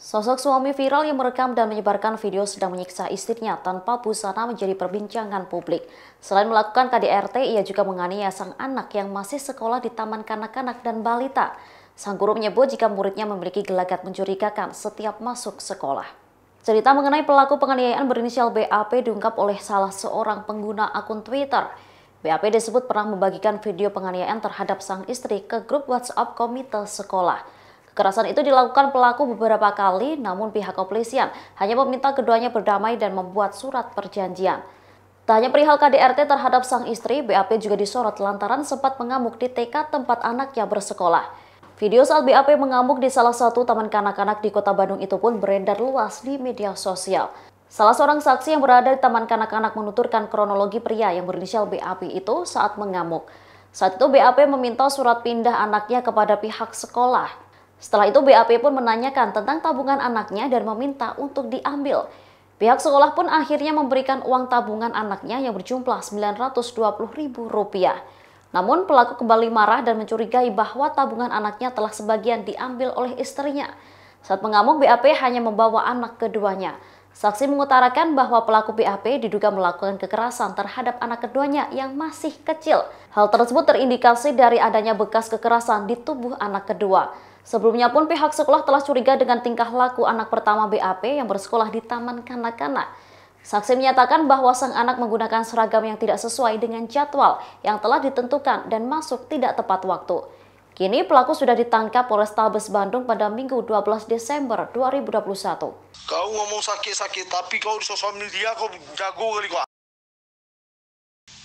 Sosok suami viral yang merekam dan menyebarkan video sedang menyiksa istrinya tanpa busana menjadi perbincangan publik. Selain melakukan KDRT, ia juga menganiaya sang anak yang masih sekolah di Taman Kanak-Kanak dan Balita. Sang guru menyebut jika muridnya memiliki gelagat mencurigakan setiap masuk sekolah. Cerita mengenai pelaku penganiayaan berinisial BAP diungkap oleh salah seorang pengguna akun Twitter. BAP disebut pernah membagikan video penganiayaan terhadap sang istri ke grup WhatsApp komite sekolah. Kekerasan itu dilakukan pelaku beberapa kali, namun pihak kepolisian hanya meminta keduanya berdamai dan membuat surat perjanjian. Tak hanya perihal KDRT terhadap sang istri, BAP juga disorot lantaran sempat mengamuk di TK tempat anaknya bersekolah. Video saat BAP mengamuk di salah satu taman kanak-kanak di kota Bandung itu pun beredar luas di media sosial. Salah seorang saksi yang berada di taman kanak-kanak menuturkan kronologi pria yang berinisial BAP itu saat mengamuk. Saat itu BAP meminta surat pindah anaknya kepada pihak sekolah setelah itu BAP pun menanyakan tentang tabungan anaknya dan meminta untuk diambil. Pihak sekolah pun akhirnya memberikan uang tabungan anaknya yang berjumlah Rp920.000. Namun pelaku kembali marah dan mencurigai bahwa tabungan anaknya telah sebagian diambil oleh istrinya. Saat mengamuk BAP hanya membawa anak keduanya. Saksi mengutarakan bahwa pelaku BAP diduga melakukan kekerasan terhadap anak keduanya yang masih kecil. Hal tersebut terindikasi dari adanya bekas kekerasan di tubuh anak kedua. Sebelumnya pun pihak sekolah telah curiga dengan tingkah laku anak pertama BAP yang bersekolah di Taman Kanak-Kanak. Saksi menyatakan bahwa sang anak menggunakan seragam yang tidak sesuai dengan jadwal yang telah ditentukan dan masuk tidak tepat waktu. Kini pelaku sudah ditangkap Polrestabes Bandung pada Minggu 12 Desember 2021. Kau ngomong sakit-sakit, tapi kau di sosial media kau jago kali kau.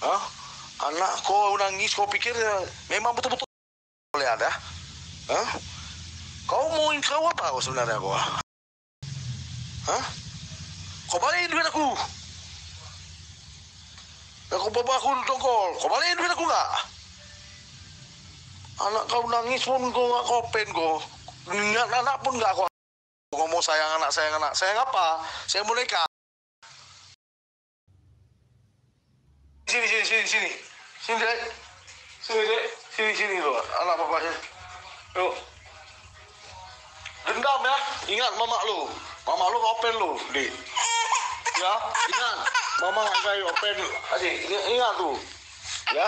Hah? Anak kau nangis, kau pikir eh, memang betul-betul boleh ada? Hah? Kau mauin kau apa kau sebenarnya kau? Hah? Kau balikin duit aku. Kau bawa aku dongkol. Kau balikin duit aku nggak? anak kau nangis pun gue nggak kopen gue ingat anak pun gak aku ngomong sayang anak sayang anak sayang apa saya boneka sini sini sini sini sini sini sini sini sini sini sini anak sini yuk dendam ya ingat mama lu mama lu kopen lu di ya ingat mama saya open aja ingat tuh ya